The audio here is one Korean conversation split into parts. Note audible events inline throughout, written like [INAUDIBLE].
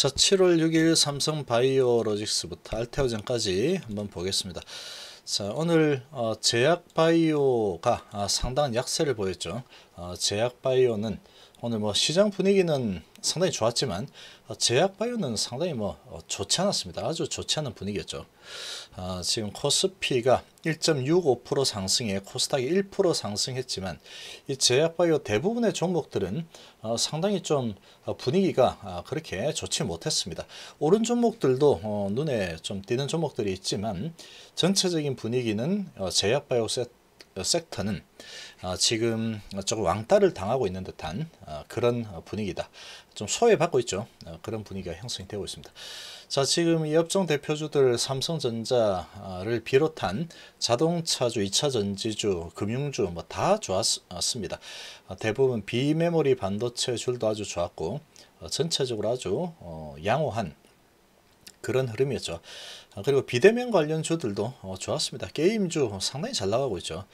자, 7월 6일 삼성 바이오로직스부터 알테오젠까지 한번 보겠습니다. 자, 오늘 어, 제약 바이오가 아, 상당한 약세를 보였죠. 어, 제약 바이오는 오늘 뭐 시장 분위기는 상당히 좋았지만 어, 제약바이오는 상당히 뭐 어, 좋지 않았습니다. 아주 좋지 않은 분위기였죠. 아, 지금 코스피가 1.65% 상승에 코스닥이 1% 상승했지만 이 제약바이오 대부분의 종목들은 어, 상당히 좀 어, 분위기가 아, 그렇게 좋지 못했습니다. 오른 종목들도 어, 눈에 좀 띄는 종목들이 있지만 전체적인 분위기는 어, 제약바이오 세트 어, 섹터는 어, 지금 조금 왕따를 당하고 있는 듯한 어, 그런 분위기다. 좀 소외받고 있죠. 그런 분위기가 형성이 되고 있습니다. 자 지금 이 업종 대표주들 삼성전자를 비롯한 자동차주, 2차전지주, 금융주 뭐 다 좋았습니다. 대부분 비메모리 반도체 줄도 아주 좋았고 전체적으로 아주 양호한 그런 흐름이었죠. 아, 그리고 비대면 관련주들도 어, 좋았습니다. 게임주 상당히 잘 나가고 있죠.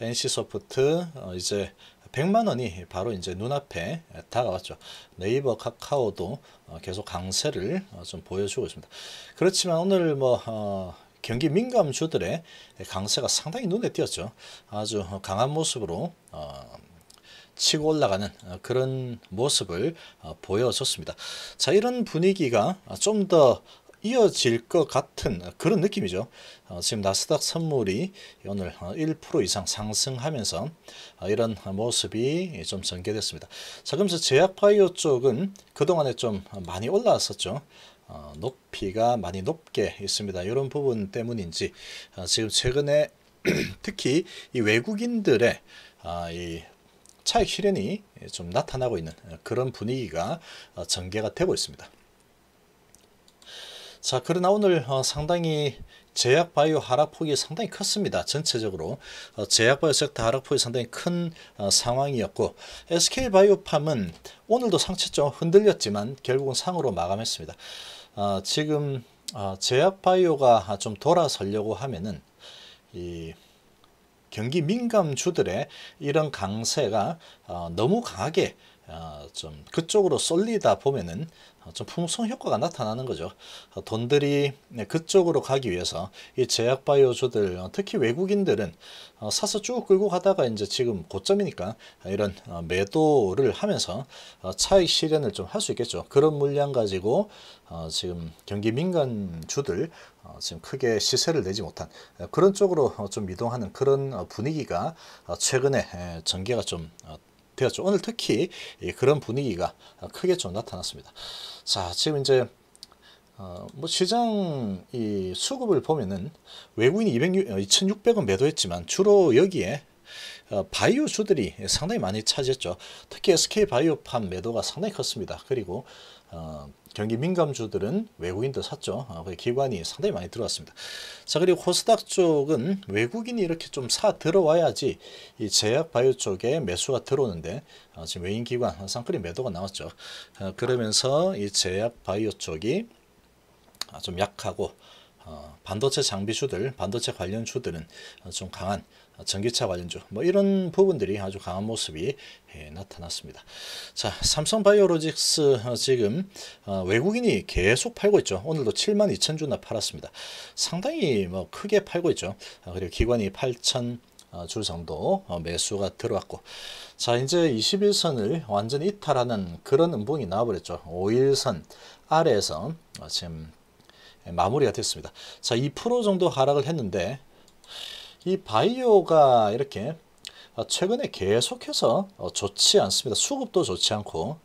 NC소프트 어, 이제 100만 원이 바로 이제 눈앞에 다가왔죠. 네이버 카카오도 어, 계속 강세를 좀 보여주고 있습니다. 그렇지만 오늘 뭐 경기 민감주들의 강세가 상당히 눈에 띄었죠. 아주 강한 모습으로 치고 올라가는 그런 모습을 보여줬습니다. 자 이런 분위기가 좀더 이어질 것 같은 그런 느낌이죠. 어, 지금 나스닥 선물이 오늘 1% 어, 이상 상승하면서 어, 이런 모습이 좀 전개됐습니다. 자, 그러면서 제약바이오 쪽은 그동안에 좀 많이 올라왔었죠. 높이가 많이 높게 있습니다. 이런 부분 때문인지 지금 최근에 [CLEARS THROAT] 특히 이 외국인들의 아, 이 차익 실현이 좀 나타나고 있는 그런 분위기가 전개가 되고 있습니다. 자 그러나 오늘 어, 상당히 제약바이오 하락폭이 상당히 컸습니다. 전체적으로 어, 제약바이오 섹터 하락폭이 상당히 큰 어, 상황이었고 SK바이오팜은 오늘도 상체좀 흔들렸지만 결국은 상으로 마감했습니다. 어, 지금 어, 제약바이오가 좀 돌아서려고 하면은 이 경기 민감주들의 이런 강세가 어, 너무 강하게 어, 좀 그쪽으로 쏠리다 보면은 좀 풍성 효과가 나타나는 거죠. 돈들이 네, 그쪽으로 가기 위해서 이 제약 바이오주들 어, 특히 외국인들은 어, 사서 쭉 끌고 가다가 이제 지금 고점이니까 이런 어, 매도를 하면서 차익 실현을 좀 할 수 있겠죠. 그런 물량 가지고 지금 경기 민간 주들 지금 크게 시세를 내지 못한 그런 쪽으로 좀 이동하는 그런 분위기가 최근에 전개가 좀 되었죠. 오늘 특히 그런 분위기가 크게 좀 나타났습니다. 자, 지금 이제 어, 뭐 시장 이 수급을 보면은 외국인이 200, 2,600원 어, 매도했지만 주로 여기에 어, 바이오 주들이 상당히 많이 차지했죠. 특히 SK 바이오팜 매도가 상당히 컸습니다. 그리고 어, 경기 민감주들은 외국인도 샀죠. 어, 기관이 상당히 많이 들어왔습니다. 자 그리고 코스닥 쪽은 외국인이 이렇게 좀 사 들어와야지 이 제약 바이오 쪽에 매수가 들어오는데 어, 지금 외인 기관 어, 쌍끌이 매도가 나왔죠. 어, 그러면서 이 제약 바이오 쪽이 아, 좀 약하고 어, 반도체 장비주들, 반도체 관련주들은 좀 강한 전기차 관련주 뭐 이런 부분들이 아주 강한 모습이 예, 나타났습니다. 자 삼성바이오로직스 어, 지금 어, 외국인이 계속 팔고 있죠. 오늘도 7만 2천 주나 팔았습니다. 상당히 뭐 크게 팔고 있죠. 그리고 기관이 8천 주 정도 매수가 들어왔고 자 이제 21선을 완전히 이탈하는 그런 음봉이 나와버렸죠. 5일선 아래에서 지금 예, 마무리가 됐습니다. 자, 2% 정도 하락을 했는데 이 바이오가 이렇게 어, 최근에 계속해서 어, 좋지 않습니다. 수급도 좋지 않고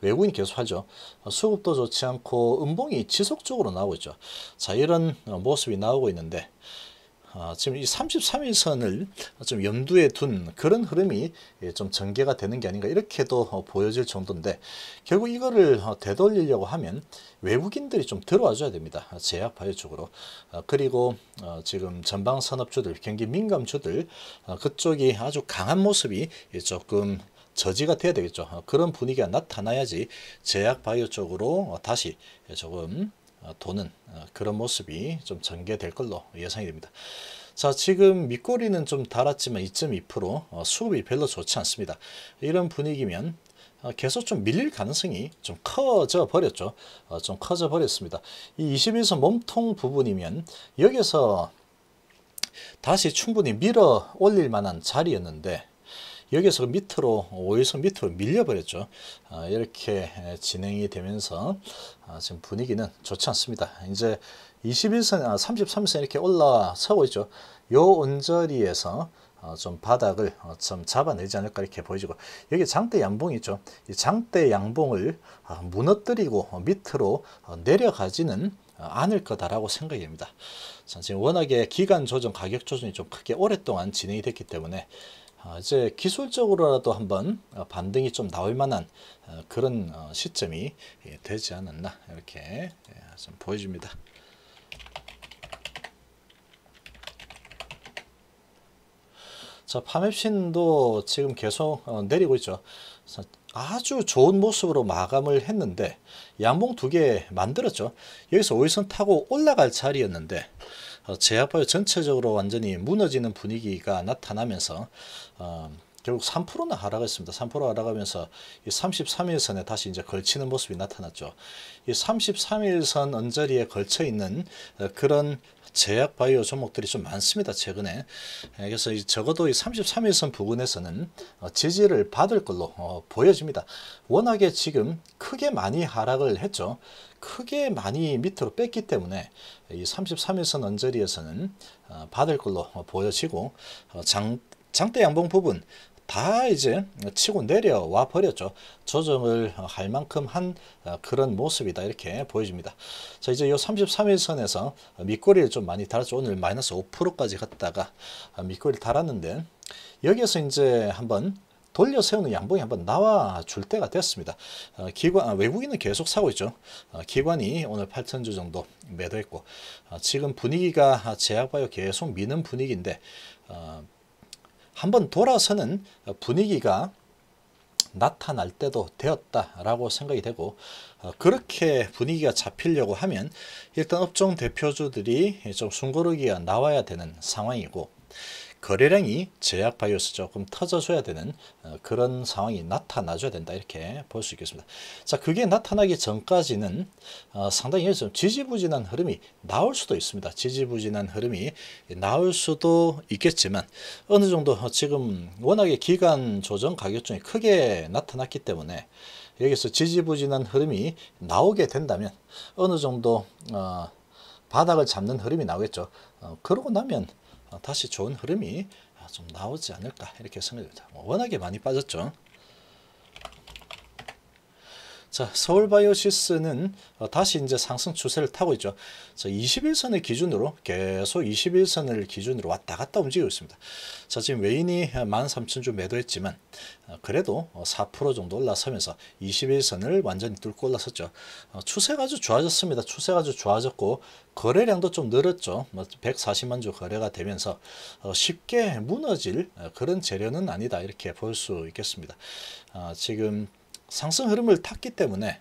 외국인이 계속 하죠. 어, 수급도 좋지 않고 음봉이 지속적으로 나오고 있죠. 자, 이런 모습이 나오고 있는데 아, 지금 이 33일선을 좀 염두에 둔 그런 흐름이 예, 좀 전개가 되는 게 아닌가 이렇게도 어, 보여질 정도인데 결국 이거를 어, 되돌리려고 하면 외국인들이 좀 들어와줘야 됩니다. 아, 제약바이오 쪽으로. 아, 그리고 어, 지금 전방산업주들, 경기 민감주들 그쪽이 아주 강한 모습이 예, 조금 저지가 돼야 되겠죠. 그런 분위기가 나타나야지 제약바이오 쪽으로 다시 조금 어, 도는 어, 그런 모습이 좀 전개될 걸로 예상이 됩니다. 자 지금 밑꼬리는 좀 달았지만 2.2% 어, 수급이 별로 좋지 않습니다. 이런 분위기면 계속 좀 밀릴 가능성이 좀 커져 버렸죠. 좀 커져 버렸습니다. 이 21선 몸통 부분이면 여기서 다시 충분히 밀어 올릴 만한 자리였는데 여기서 밑으로 5에서 밑으로 밀려버렸죠. 아, 이렇게 진행이 되면서 아, 지금 분위기는 좋지 않습니다. 이제 21선, 아, 33선 이렇게 올라서고 있죠. 요 언저리에서 어, 좀 바닥을 어, 좀 잡아내지 않을까 이렇게 보여지고 여기 장대 양봉 있죠. 이 장대 양봉을 아, 무너뜨리고 밑으로 어, 내려가지는 않을 거다라고 생각이 됩니다. 지금 워낙에 기간 조정, 가격 조정이 좀 크게 오랫동안 진행이 됐기 때문에 아, 이제 기술적으로라도 한번 어, 반등이 좀 나올 만한 어, 그런 어, 시점이 예, 되지 않았나 이렇게 예, 좀 보여집니다. 자, 파맵신도 지금 계속 내리고 있죠. 아주 좋은 모습으로 마감을 했는데 양봉 두 개 만들었죠. 여기서 오일선 타고 올라갈 자리였는데 어, 제약바이오 전체적으로 완전히 무너지는 분위기가 나타나면서 어, 결국 3%나 하락했습니다. 3% 하락하면서 이 33일선에 다시 이제 걸치는 모습이 나타났죠. 이 33일선 언저리에 걸쳐 있는 어, 그런 제약 바이오 종목들이 좀 많습니다. 최근에. 그래서 적어도 이 33일선 부근에서는 어, 지지를 받을 걸로 어, 보여집니다. 워낙에 지금 크게 많이 하락을 했죠. 크게 많이 밑으로 뺐기 때문에 이 33일선 언저리에서는 어, 받을 걸로 보여지고 장 장대 양봉 부분 다 이제 치고 내려와 버렸죠. 조정을 할 만큼 한 어, 그런 모습이다 이렇게 보여집니다. 자 이제 요 33일선에서 밑꼬리를 좀 많이 달았죠. 오늘 마이너스 5%까지 갔다가 밑꼬리를 달았는데 여기에서 이제 한번 돌려 세우는 양봉이 한번 나와 줄 때가 됐습니다. 어, 기관 아, 외국인은 계속 사고 있죠. 어, 기관이 오늘 8천주 정도 매도했고 지금 분위기가 제약바이오 계속 미는 분위기인데 한번 돌아서는 분위기가 나타날 때도 되었다라고 생각이 되고 어, 그렇게 분위기가 잡히려고 하면 일단 업종 대표주들이 좀 숨고르기가 나와야 되는 상황이고 거래량이 제약바이오스 조금 터져줘야 되는 어, 그런 상황이 나타나줘야 된다 이렇게 볼 수 있겠습니다. 자 그게 나타나기 전까지는 어, 상당히 좀 지지부진한 흐름이 나올 수도 있습니다. 지지부진한 흐름이 나올 수도 있겠지만 어느 정도 지금 워낙에 기간 조정 가격중이 크게 나타났기 때문에 여기서 지지부진한 흐름이 나오게 된다면 어느 정도 바닥을 어, 잡는 흐름이 나오겠죠. 그러고 나면 아, 다시 좋은 흐름이 아, 좀 나오지 않을까 이렇게 생각됩니다. 뭐 워낙에 많이 빠졌죠. 자, 서울 바이오시스는 어, 다시 이제 상승 추세를 타고 있죠. 자, 21선을 기준으로 계속 21선을 기준으로 왔다 갔다 움직이고 있습니다. 자, 지금 외인이 13,000주 매도했지만 어, 그래도 4% 어, 정도 올라서면서 21선을 완전히 뚫고 올라섰죠. 추세가 아주 좋아졌습니다. 추세가 아주 좋아졌고 거래량도 좀 늘었죠. 140만 뭐 주 거래가 되면서 쉽게 무너질 그런 재료는 아니다 이렇게 볼 수 있겠습니다. 지금 상승 흐름을 탔기 때문에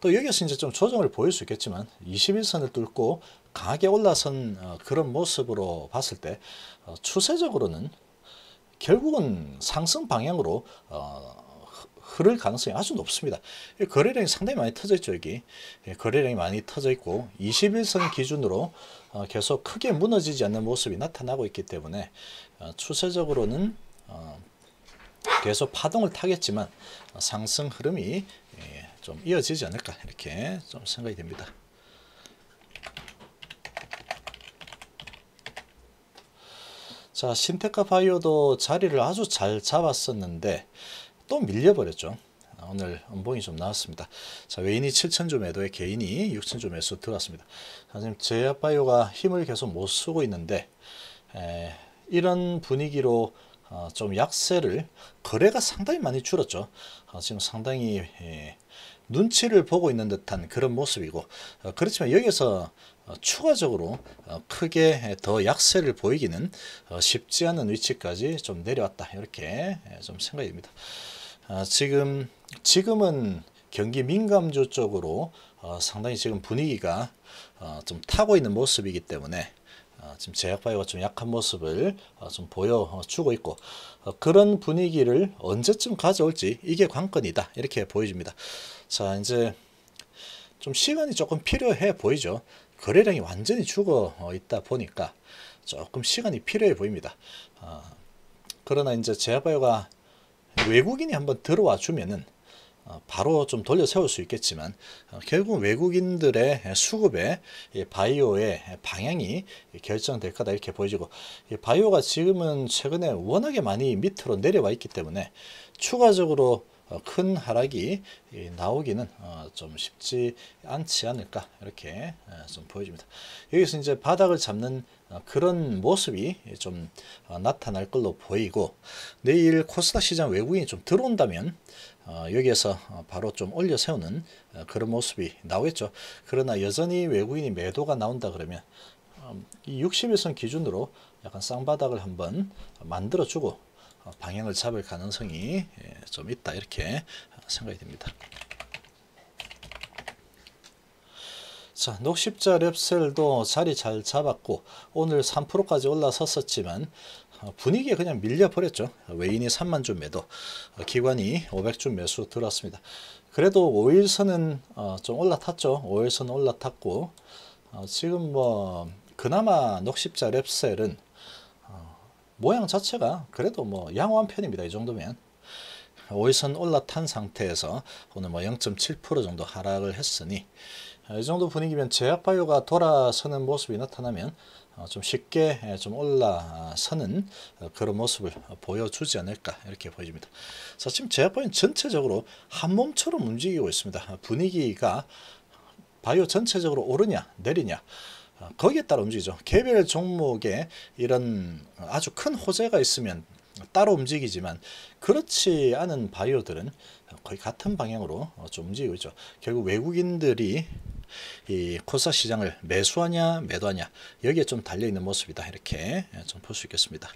또 여기서 이제 좀 조정을 보일 수 있겠지만 21선을 뚫고 강하게 올라선 어, 그런 모습으로 봤을 때 어, 추세적으로는 결국은 상승 방향으로 어, 흐를 가능성이 아주 높습니다. 거래량이 상당히 많이 터져 있죠. 여기 거래량이 많이 터져 있고 21선 기준으로 계속 크게 무너지지 않는 모습이 나타나고 있기 때문에 추세적으로는 계속 파동을 타겠지만 상승 흐름이 예, 좀 이어지지 않을까 이렇게 좀 생각이 됩니다. 자 신테카 바이오도 자리를 아주 잘 잡았었는데 또 밀려버렸죠. 오늘 음봉이 좀 나왔습니다. 자, 외인이 7 0 0 매도에 개인이 6 0 0 매수 들어왔습니다. 지금 제약바이오가 힘을 계속 못 쓰고 있는데 에, 이런 분위기로 어, 좀 약세를 거래가 상당히 많이 줄었죠. 어, 지금 상당히 예, 눈치를 보고 있는 듯한 그런 모습이고 어, 그렇지만 여기서 추가적으로 크게 더 약세를 보이기는 쉽지 않은 위치까지 좀 내려왔다 이렇게 예, 좀 생각입니다. 지금 지금은 경기 민감주 쪽으로 상당히 지금 분위기가 좀 타고 있는 모습이기 때문에 지금 제약바이오가 좀 약한 모습을 어, 좀 보여주고 어, 있고 어, 그런 분위기를 언제쯤 가져올지 이게 관건이다 이렇게 보여집니다. 자 이제 좀 시간이 조금 필요해 보이죠. 거래량이 완전히 죽어 있다 보니까 조금 시간이 필요해 보입니다. 아, 그러나 이제 제약바이오가 외국인이 한번 들어와 주면은 어, 바로 좀 돌려 세울 수 있겠지만 어, 결국 외국인들의 수급의 바이오의 방향이 결정될 거다 이렇게 보여지고 바이오가 지금은 최근에 워낙에 많이 밑으로 내려와 있기 때문에 추가적으로 어, 큰 하락이 나오기는 어, 좀 쉽지 않지 않을까 이렇게 어, 좀 보여집니다. 여기서 이제 바닥을 잡는 그런 모습이 좀 나타날 걸로 보이고 내일 코스닥 시장 외국인이 좀 들어온다면 여기에서 바로 좀 올려 세우는 그런 모습이 나오겠죠. 그러나 여전히 외국인이 매도가 나온다 그러면 60일선 음, 기준으로 약간 쌍바닥을 한번 만들어주고 어, 방향을 잡을 가능성이 예, 좀 있다 이렇게 생각이 됩니다. 자, 녹십자 랩셀도 자리 잘 잡았고 오늘 3%까지 올라섰었지만 어, 분위기에 그냥 밀려버렸죠. 외인이 3만 주 매도, 어, 기관이 500주 매수 들어왔습니다. 그래도 5일선은 좀 올라탔죠. 5일선 올라탔고 지금 뭐 그나마 녹십자 랩셀은 모양 자체가 그래도 뭐 양호한 편입니다. 이 정도면. 오일선 올라탄 상태에서 오늘 뭐 0.7% 정도 하락을 했으니 아, 이 정도 분위기면 제약바이오가 돌아서는 모습이 나타나면 어, 좀 쉽게 좀 올라서는 어, 그런 모습을 보여주지 않을까 이렇게 보입니다. 자 지금 제약바이오는 전체적으로 한 몸처럼 움직이고 있습니다. 분위기가 바이오 전체적으로 오르냐 내리냐 아, 거기에 따라 움직이죠. 개별 종목에 이런 아주 큰 호재가 있으면 따로 움직이지만 그렇지 않은 바이오들은 거의 같은 방향으로 어, 좀 움직이고 있죠. 결국 외국인들이 이 코스닥 시장을 매수하냐 매도하냐 여기에 좀 달려있는 모습이다 이렇게 예, 좀볼 수 있겠습니다.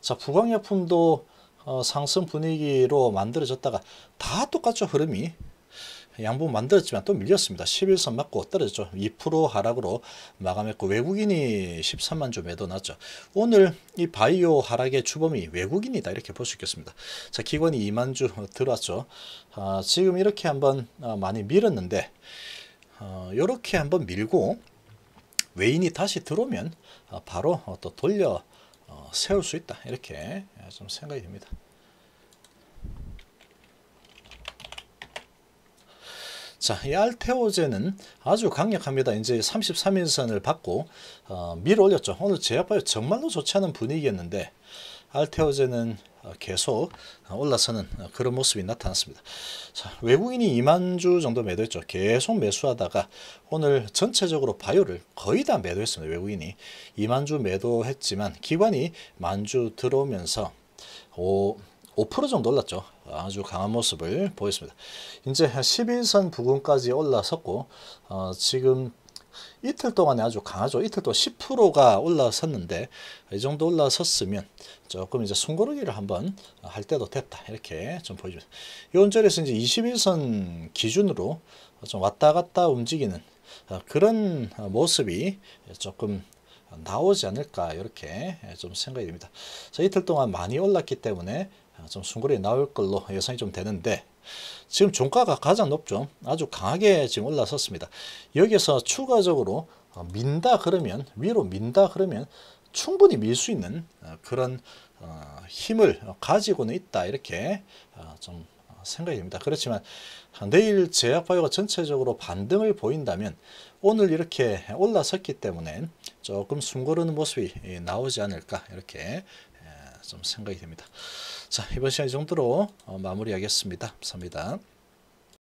자 부광약품도 어, 상승 분위기로 만들어졌다가 다 똑같죠 흐름이 양봉 만들었지만 또 밀렸습니다. 11선 맞고 떨어졌죠. 2% 하락으로 마감했고 외국인이 13만 주 매도 났죠. 오늘 이 바이오 하락의 주범이 외국인이다 이렇게 볼 수 있겠습니다. 자 기관이 2만 주 들어왔죠. 아, 지금 이렇게 한번 아, 많이 밀었는데 어, 아, 이렇게 한번 밀고 외인이 다시 들어오면 아, 바로 또 돌려 어, 세울 수 있다 이렇게 좀 생각이 됩니다. 자, 이 알테오제는 아주 강력합니다. 이제 3 3인선을 받고 어, 밀어 올렸죠. 오늘 제약바이 정말로 좋지 않은 분위기였는데 알테오제는 어, 계속 올라서는 어, 그런 모습이 나타났습니다. 자, 외국인이 2만 주 정도 매도했죠. 계속 매수하다가 오늘 전체적으로 바이오를 거의 다 매도했습니다. 외국인이 2만 주 매도했지만 기관이 만주 들어오면서 오, 5% 정도 올랐죠. 아주 강한 모습을 보였습니다. 이제 11선 부근까지 올라섰고 어, 지금 이틀 동안에 아주 강하죠. 이틀 동안 10%가 올라섰는데 이 정도 올라섰으면 조금 이제 숨고르기를 한번 할 때도 됐다. 이렇게 좀 보여줍니다. 이 원절에서 이제 21선 기준으로 좀 왔다 갔다 움직이는 어, 그런 모습이 조금 나오지 않을까 이렇게 좀 생각이 됩니다. 이틀 동안 많이 올랐기 때문에 아, 좀 순거리 나올 걸로 예상이 좀 되는데 지금 종가가 가장 높죠. 아주 강하게 지금 올라섰습니다. 여기서 추가적으로 어, 민다 그러면 위로 민다 그러면 충분히 밀 수 있는 어, 그런 어, 힘을 가지고는 있다 이렇게 좀 생각이 됩니다. 그렇지만 내일 제약바이오가 전체적으로 반등을 보인다면 오늘 이렇게 올라섰기 때문에 조금 숨고르는 모습이 나오지 않을까 이렇게 좀 생각이 됩니다. 자 이번 시간 이 정도로 어, 마무리하겠습니다. 감사합니다.